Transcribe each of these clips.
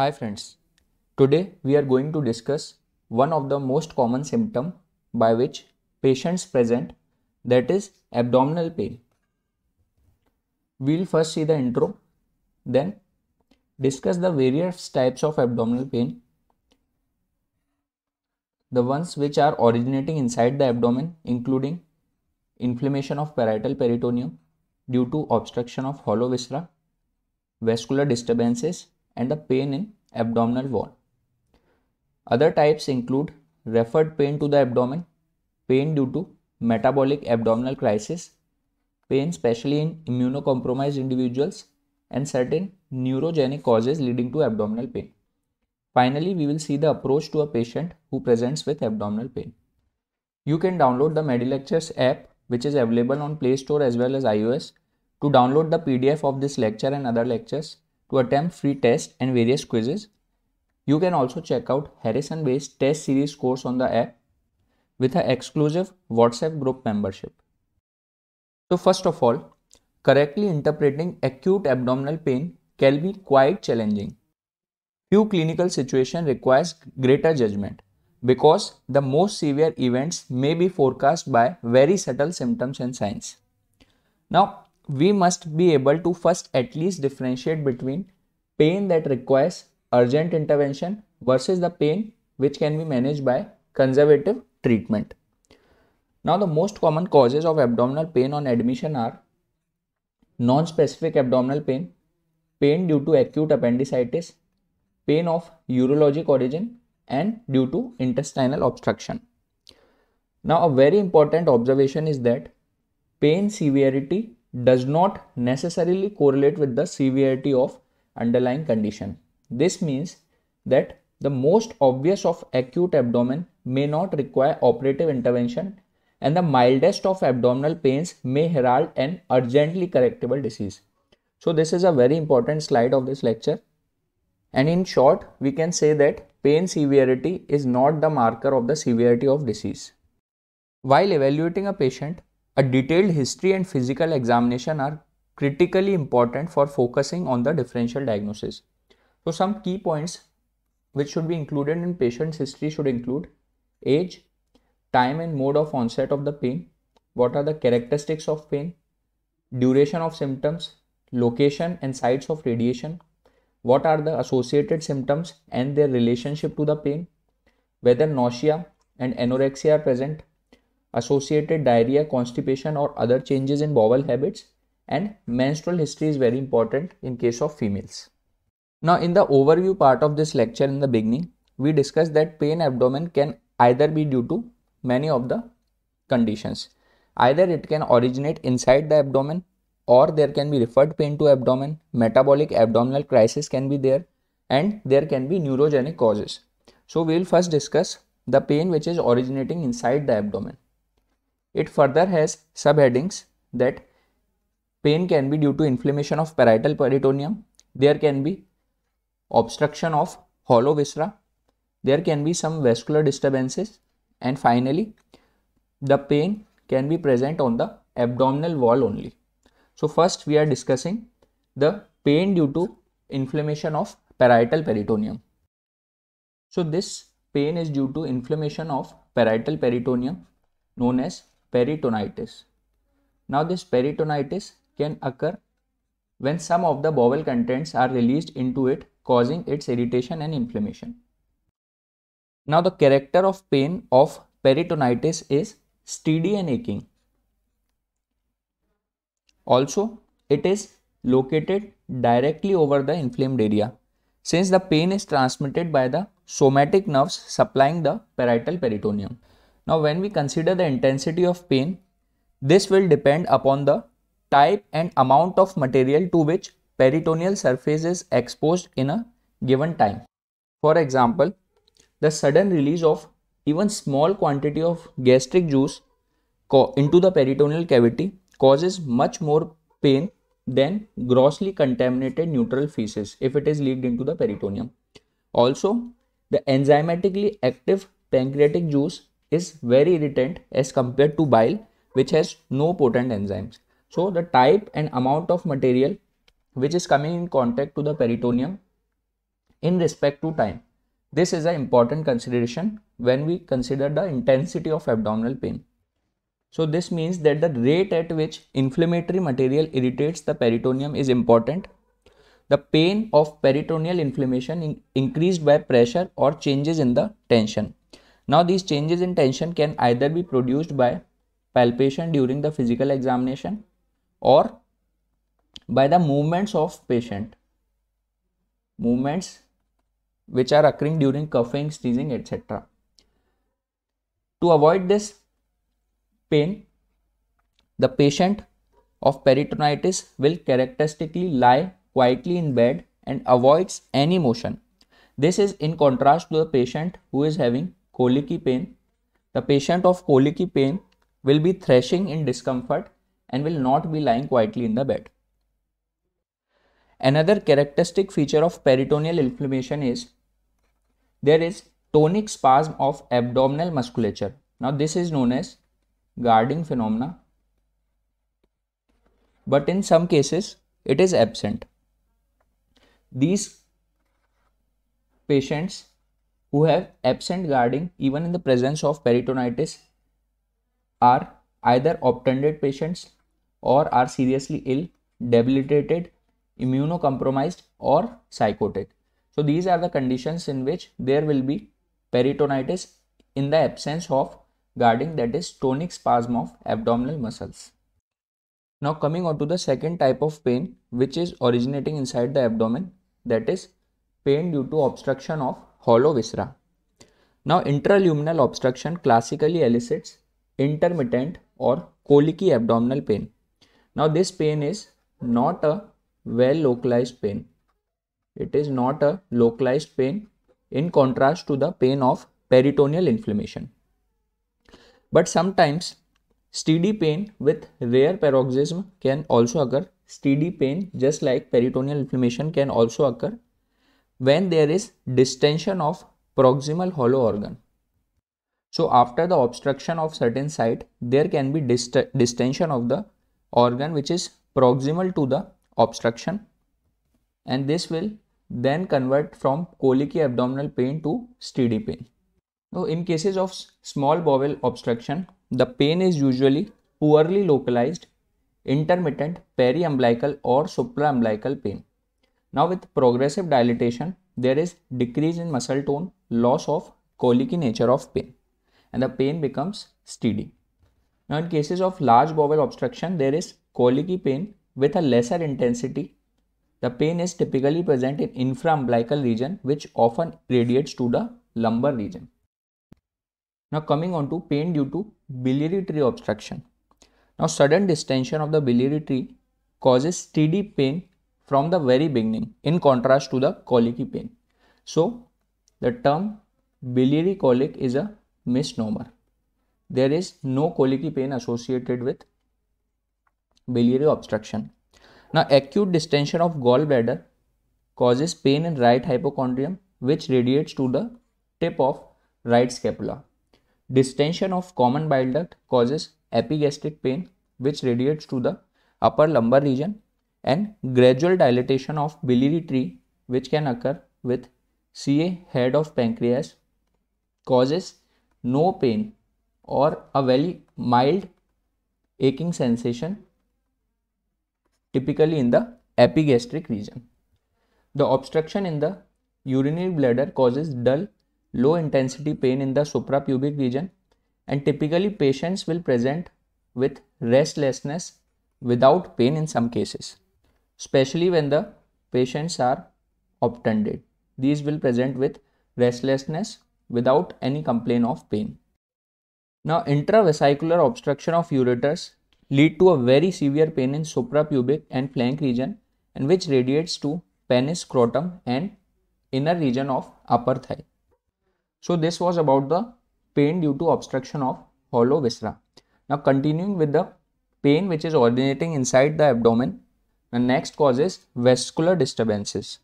Hi friends, today we are going to discuss one of the most common symptom by which patients present that is abdominal pain. We'll first see the intro, then discuss the various types of abdominal pain, the ones which are originating inside the abdomen including inflammation of parietal peritoneum due to obstruction of hollow viscera, vascular disturbances and the pain in abdominal wall. Other types include referred pain to the abdomen, pain due to metabolic abdominal crisis, pain especially in immunocompromised individuals, and certain neurogenic causes leading to abdominal pain. Finally, we will see the approach to a patient who presents with abdominal pain. You can download the MediLectures app, which is available on Play Store as well as iOS. To download the PDF of this lecture and other lectures, to attempt free tests and various quizzes. You can also check out Harrison based test series course on the app with an exclusive WhatsApp group membership. So, first of all, correctly interpreting acute abdominal pain can be quite challenging. Few clinical situations requires greater judgment because the most severe events may be forecast by very subtle symptoms and signs. Now, we must be able to first at least differentiate between pain that requires urgent intervention versus the pain which can be managed by conservative treatment. Now, the most common causes of abdominal pain on admission are non-specific abdominal pain, pain due to acute appendicitis, pain of urologic origin and due to intestinal obstruction. Now, a very important observation is that pain severity does not necessarily correlate with the severity of underlying condition. This means that the most obvious of acute abdomen may not require operative intervention and the mildest of abdominal pains may herald an urgently correctable disease. So this is a very important slide of this lecture. And in short, we can say that pain severity is not the marker of the severity of disease. While evaluating a patient, a detailed history and physical examination are critically important for focusing on the differential diagnosis. So, some key points which should be included in patient's history should include age, time and mode of onset of the pain, what are the characteristics of pain, duration of symptoms, location and sites of radiation, what are the associated symptoms and their relationship to the pain, whether nausea and anorexia are present, associated diarrhea, constipation, or other changes in bowel habits, and menstrual history is very important in case of females. Now, in the overview part of this lecture in the beginning, we discussed that pain abdomen can either be due to many of the conditions. Either it can originate inside the abdomen or there can be referred pain to abdomen, metabolic abdominal crisis can be there and there can be neurogenic causes. So, we will first discuss the pain which is originating inside the abdomen. It further has subheadings that pain can be due to inflammation of parietal peritoneum, there can be obstruction of hollow viscera, there can be some vascular disturbances, and finally, the pain can be present on the abdominal wall only. So, first we are discussing the pain due to inflammation of parietal peritoneum. So, this pain is due to inflammation of parietal peritoneum known as peritonitis. Now this peritonitis can occur when some of the bowel contents are released into it causing its irritation and inflammation. Now the character of pain of peritonitis is steady and aching. Also it is located directly over the inflamed area since the pain is transmitted by the somatic nerves supplying the parietal peritoneum. Now when we consider the intensity of pain, this will depend upon the type and amount of material to which peritoneal surface is exposed in a given time. For example, the sudden release of even small quantity of gastric juice into the peritoneal cavity causes much more pain than grossly contaminated neutral feces if it is leaked into the peritoneum. Also, the enzymatically active pancreatic juice is very irritant as compared to bile which has no potent enzymes. So the type and amount of material which is coming in contact to the peritoneum in respect to time. This is an important consideration when we consider the intensity of abdominal pain. So this means that the rate at which inflammatory material irritates the peritoneum is important. The pain of peritoneal inflammation in increased by pressure or changes in the tension. Now these changes in tension can either be produced by palpation during the physical examination or by the movements of patient movements which are occurring during coughing sneezing etc to avoid this pain the patient of peritonitis will characteristically lie quietly in bed and avoids any motion this is in contrast to the patient who is having colicky pain. The patient of colicky pain will be thrashing in discomfort and will not be lying quietly in the bed. Another characteristic feature of peritoneal inflammation is there is tonic spasm of abdominal musculature. Now this is known as guarding phenomena but in some cases it is absent. These patients who have absent guarding even in the presence of peritonitis are either obtunded patients or are seriously ill, debilitated, immunocompromised, or psychotic. So, these are the conditions in which there will be peritonitis in the absence of guarding that is tonic spasm of abdominal muscles. Now, coming on to the second type of pain which is originating inside the abdomen that is pain due to obstruction of hollow viscera. Now intraluminal obstruction classically elicits intermittent or colicky abdominal pain. Now this pain is not a well localized pain. It is not a localized pain in contrast to the pain of peritoneal inflammation. But sometimes steady pain with rare paroxysm can also occur. Steady pain just like peritoneal inflammation can also occur when there is distension of proximal hollow organ. So after the obstruction of certain site, there can be dist distension of the organ which is proximal to the obstruction and this will then convert from colicky abdominal pain to steady pain. Now in cases of small bowel obstruction, the pain is usually poorly localized, intermittent, periumbilical or supraumbilical pain. Now with progressive dilatation, there is decrease in muscle tone, loss of colicky nature of pain and the pain becomes steady. Now in cases of large bowel obstruction, there is colicky pain with a lesser intensity. The pain is typically present in infraumbilical region which often radiates to the lumbar region. Now coming on to pain due to biliary tree obstruction. Now sudden distension of the biliary tree causes steady pain from the very beginning in contrast to the colicky pain. So the term biliary colic is a misnomer. There is no colicky pain associated with biliary obstruction. Now acute distension of gallbladder causes pain in right hypochondrium which radiates to the tip of right scapula. Distension of common bile duct causes epigastric pain which radiates to the upper lumbar region and gradual dilatation of biliary tree which can occur with CA head of pancreas causes no pain or a very mild aching sensation typically in the epigastric region. The obstruction in the urinary bladder causes dull low intensity pain in the suprapubic region and typically patients will present with restlessness without pain in some cases especially when the patients are obtunded. These will present with restlessness without any complaint of pain. Now, intravesicular obstruction of ureters lead to a very severe pain in suprapubic and flank region and which radiates to penis, scrotum and inner region of upper thigh. So, this was about the pain due to obstruction of hollow viscera. Now, continuing with the pain which is originating inside the abdomen the next cause is vascular disturbances.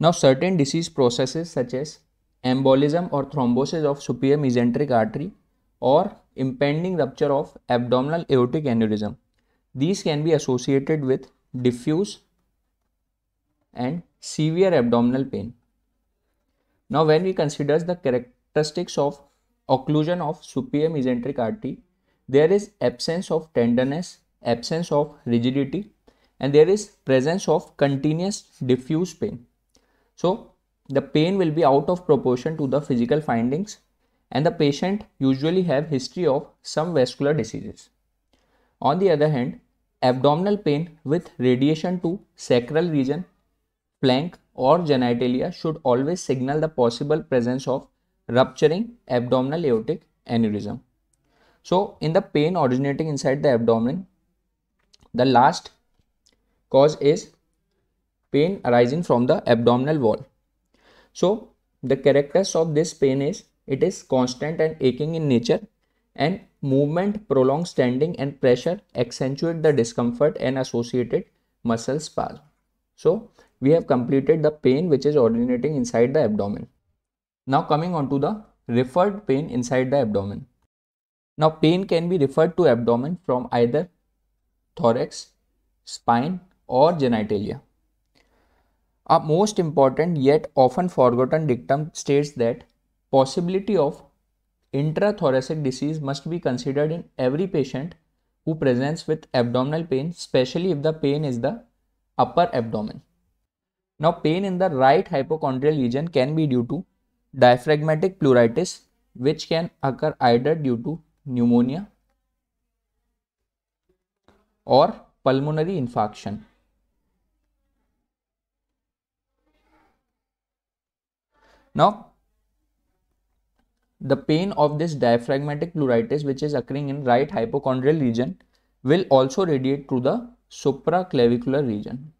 Now, certain disease processes such as embolism or thrombosis of superior mesenteric artery or impending rupture of abdominal aortic aneurysm. These can be associated with diffuse and severe abdominal pain. Now, when we consider the characteristics of occlusion of superior mesenteric artery, there is absence of tenderness, absence of rigidity, and there is presence of continuous diffuse pain. So the pain will be out of proportion to the physical findings and the patient usually have history of some vascular diseases. On the other hand, abdominal pain with radiation to sacral region, flank or genitalia should always signal the possible presence of rupturing abdominal aortic aneurysm. So in the pain originating inside the abdomen, the last cause is pain arising from the abdominal wall so the characters of this pain is it is constant and aching in nature and movement prolonged standing and pressure accentuate the discomfort and associated muscle spasm so we have completed the pain which is originating inside the abdomen now coming on to the referred pain inside the abdomen now pain can be referred to abdomen from either thorax spine or genitalia. A most important yet often forgotten dictum states that possibility of intrathoracic disease must be considered in every patient who presents with abdominal pain, especially if the pain is the upper abdomen. Now, pain in the right hypochondrial region can be due to diaphragmatic pleuritis, which can occur either due to pneumonia or pulmonary infarction. Now, the pain of this diaphragmatic pleuritis which is occurring in right hypochondrial region will also radiate to the supraclavicular region.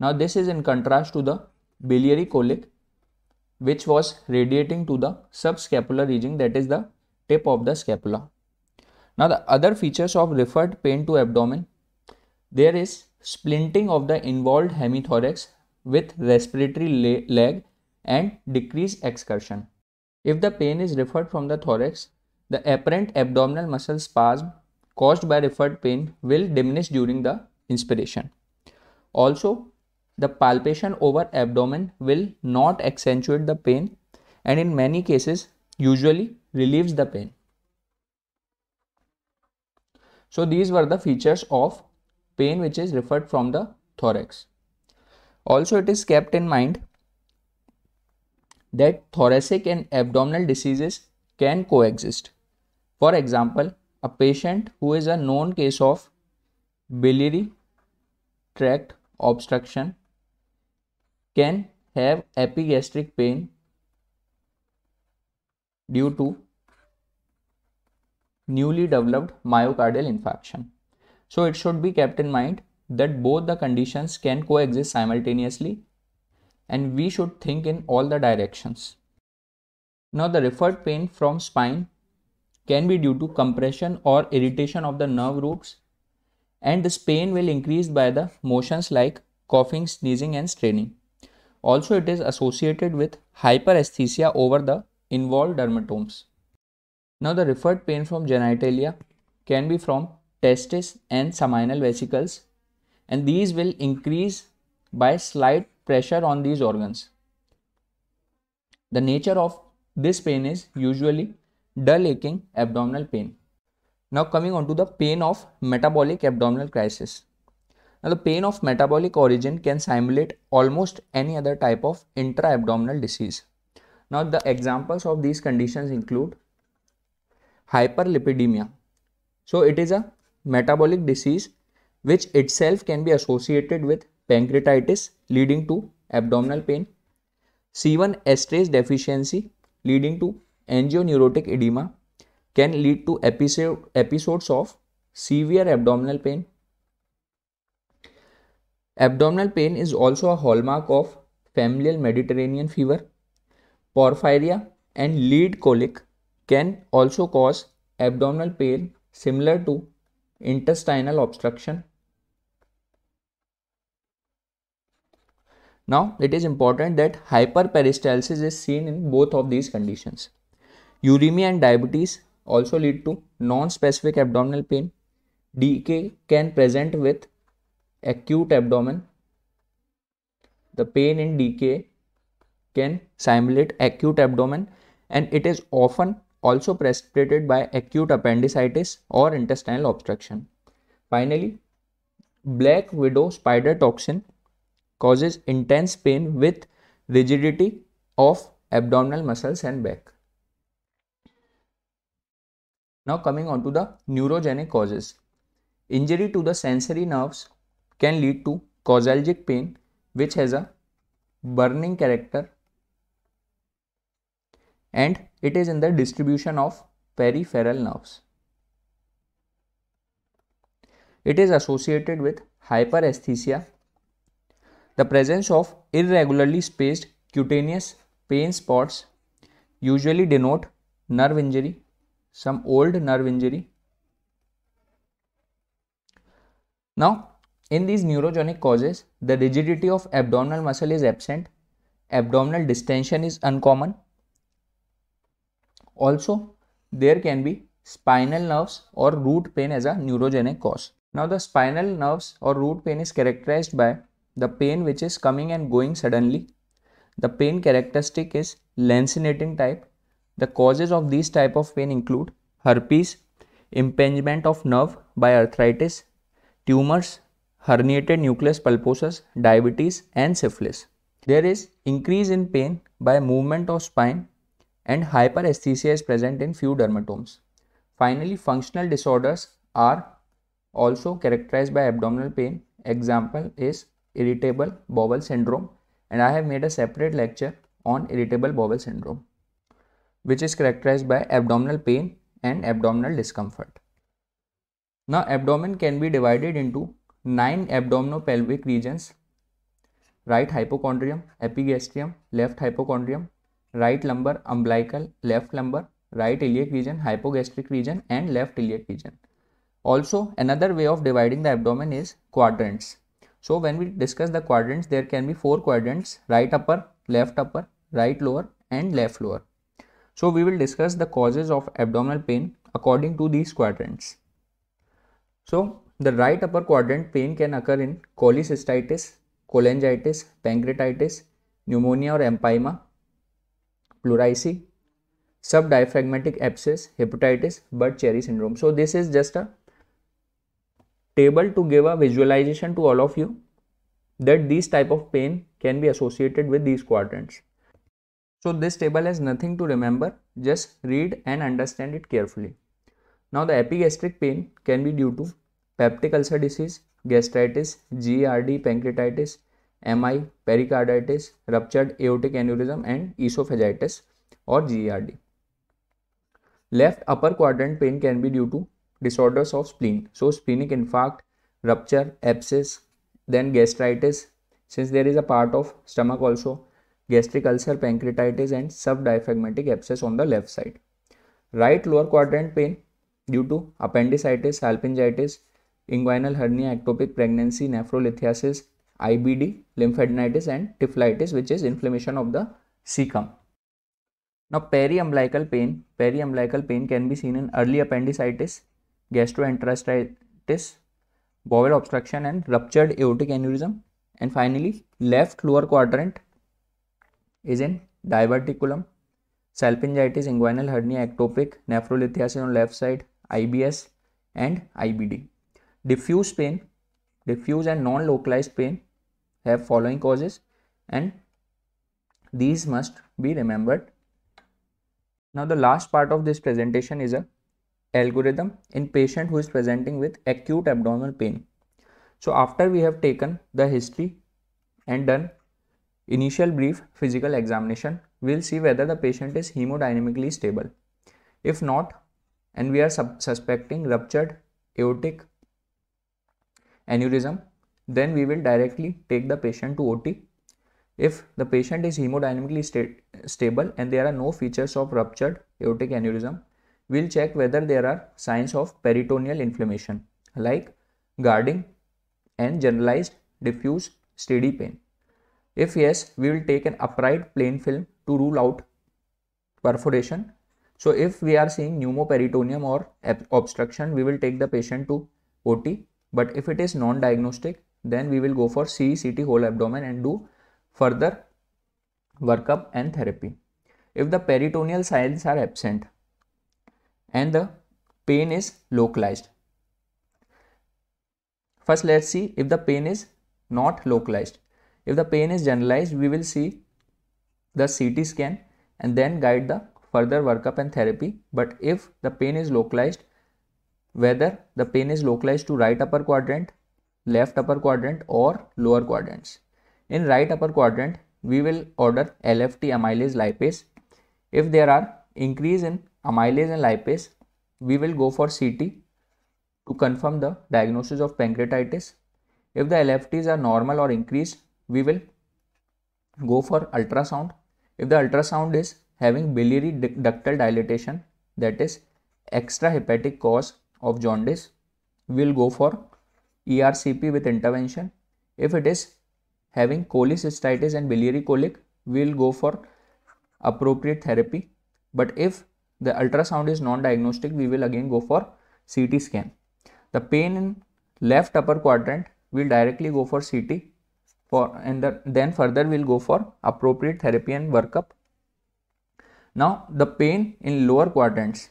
Now this is in contrast to the biliary colic which was radiating to the subscapular region that is the tip of the scapula. Now the other features of referred pain to abdomen, there is splinting of the involved hemithorax with respiratory lag and decreased excursion. If the pain is referred from the thorax, the apparent abdominal muscle spasm caused by referred pain will diminish during the inspiration. Also, the palpation over abdomen will not accentuate the pain and in many cases usually relieves the pain. So these were the features of pain which is referred from the thorax. Also, it is kept in mind that thoracic and abdominal diseases can coexist. For example, a patient who is a known case of biliary tract obstruction can have epigastric pain due to newly developed myocardial infarction. So it should be kept in mind that both the conditions can coexist simultaneously and we should think in all the directions. Now the referred pain from spine can be due to compression or irritation of the nerve roots and this pain will increase by the motions like coughing, sneezing and straining. Also it is associated with hyperesthesia over the involved dermatomes. Now the referred pain from genitalia can be from testis and seminal vesicles and these will increase by slight pressure on these organs. The nature of this pain is usually dull aching abdominal pain. Now coming on to the pain of metabolic abdominal crisis. Now the pain of metabolic origin can simulate almost any other type of intra-abdominal disease. Now the examples of these conditions include hyperlipidemia. So it is a metabolic disease which itself can be associated with pancreatitis leading to abdominal pain, C1 esterase deficiency leading to angioneurotic edema can lead to episode, episodes of severe abdominal pain. Abdominal pain is also a hallmark of familial Mediterranean fever. Porphyria and lead colic can also cause abdominal pain similar to intestinal obstruction. Now it is important that hyperperistalsis is seen in both of these conditions. Uremia and diabetes also lead to non-specific abdominal pain. DK can present with acute abdomen. The pain in DK can simulate acute abdomen and it is often also precipitated by acute appendicitis or intestinal obstruction. Finally, black widow spider toxin causes intense pain with rigidity of abdominal muscles and back. Now coming on to the neurogenic causes. Injury to the sensory nerves can lead to causalgic pain which has a burning character and it is in the distribution of peripheral nerves. It is associated with hyperesthesia, the presence of irregularly spaced cutaneous pain spots usually denote nerve injury, some old nerve injury. Now, in these neurogenic causes, the rigidity of abdominal muscle is absent, abdominal distension is uncommon, also, there can be spinal nerves or root pain as a neurogenic cause. Now, the spinal nerves or root pain is characterized by the pain which is coming and going suddenly. The pain characteristic is lancinating type. The causes of these type of pain include herpes, impingement of nerve by arthritis, tumors, herniated nucleus pulposus, diabetes and syphilis. There is increase in pain by movement of spine and hyperesthesia is present in few dermatomes. Finally, functional disorders are also characterized by abdominal pain. Example is irritable bowel syndrome and I have made a separate lecture on irritable bowel syndrome which is characterized by abdominal pain and abdominal discomfort. Now abdomen can be divided into 9 abdominopelvic regions right hypochondrium, epigastrium, left hypochondrium, right lumbar umbilical, left lumbar, right iliac region, hypogastric region and left iliac region. Also another way of dividing the abdomen is quadrants. So when we discuss the quadrants there can be four quadrants right upper, left upper, right lower and left lower. So we will discuss the causes of abdominal pain according to these quadrants. So the right upper quadrant pain can occur in cholecystitis, cholangitis, pancreatitis, pneumonia or empyema, pleurisy, subdiaphragmatic abscess, hepatitis, bird cherry syndrome. So this is just a table to give a visualization to all of you that these type of pain can be associated with these quadrants. So this table has nothing to remember, just read and understand it carefully. Now the epigastric pain can be due to peptic ulcer disease, gastritis, GERD, pancreatitis, MI, pericarditis, ruptured aortic aneurysm and esophagitis or GERD. Left upper quadrant pain can be due to disorders of spleen. So splenic infarct, rupture, abscess, then gastritis. Since there is a part of stomach also, gastric ulcer, pancreatitis and subdiaphragmatic abscess on the left side. Right lower quadrant pain due to appendicitis, salpingitis, inguinal hernia, ectopic pregnancy, nephrolithiasis, IBD, lymphadenitis and tiflitis which is inflammation of the cecum. Now periumbilical pain, periumbilical pain can be seen in early appendicitis, gastroenteritis, bowel obstruction and ruptured aortic aneurysm and finally left lower quadrant is in diverticulum, salpingitis, inguinal hernia, ectopic, nephrolithiasis on left side, IBS and IBD. Diffuse pain, diffuse and non-localized pain have following causes and these must be remembered. Now the last part of this presentation is a algorithm in patient who is presenting with acute abdominal pain. So after we have taken the history and done initial brief physical examination, we'll see whether the patient is hemodynamically stable. If not, and we are suspecting ruptured aortic aneurysm then we will directly take the patient to OT. If the patient is hemodynamically sta stable and there are no features of ruptured aortic aneurysm, we'll check whether there are signs of peritoneal inflammation like guarding and generalized diffuse steady pain. If yes, we will take an upright plain film to rule out perforation. So if we are seeing pneumoperitoneum or obstruction, we will take the patient to OT. But if it is non-diagnostic, then we will go for CT whole abdomen and do further workup and therapy. If the peritoneal signs are absent and the pain is localized. First let's see if the pain is not localized. If the pain is generalized we will see the CT scan and then guide the further workup and therapy. But if the pain is localized whether the pain is localized to right upper quadrant left upper quadrant or lower quadrants. In right upper quadrant, we will order LFT amylase lipase. If there are increase in amylase and lipase, we will go for CT to confirm the diagnosis of pancreatitis. If the LFTs are normal or increased, we will go for ultrasound. If the ultrasound is having biliary ductal dilatation, that is extrahepatic cause of jaundice, we will go for ERCP with intervention. If it is having cholecystitis and biliary colic, we will go for appropriate therapy. But if the ultrasound is non-diagnostic, we will again go for CT scan. The pain in left upper quadrant, we will directly go for CT for and the, then further we will go for appropriate therapy and workup. Now the pain in lower quadrants,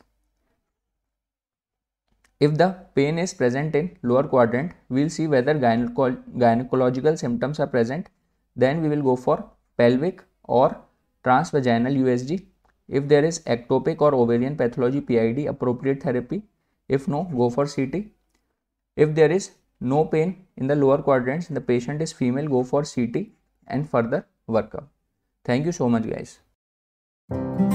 if the pain is present in lower quadrant, we will see whether gyneco gynecological symptoms are present. Then we will go for pelvic or transvaginal USG. If there is ectopic or ovarian pathology PID, appropriate therapy. If no, go for CT. If there is no pain in the lower quadrants, the patient is female, go for CT and further workup. Thank you so much guys.